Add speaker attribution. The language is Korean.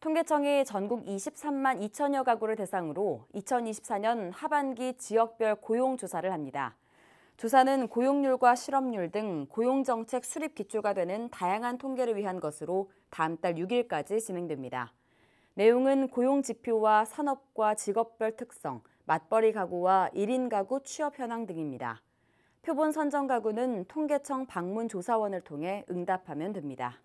Speaker 1: 통계청이 전국 23만 2천여 가구를 대상으로 2024년 하반기 지역별 고용 조사를 합니다. 조사는 고용률과 실업률 등 고용정책 수립 기초가 되는 다양한 통계를 위한 것으로 다음 달 6일까지 진행됩니다. 내용은 고용 지표와 산업과 직업별 특성, 맞벌이 가구와 1인 가구 취업 현황 등입니다. 표본 선정 가구는 통계청 방문 조사원을 통해 응답하면 됩니다.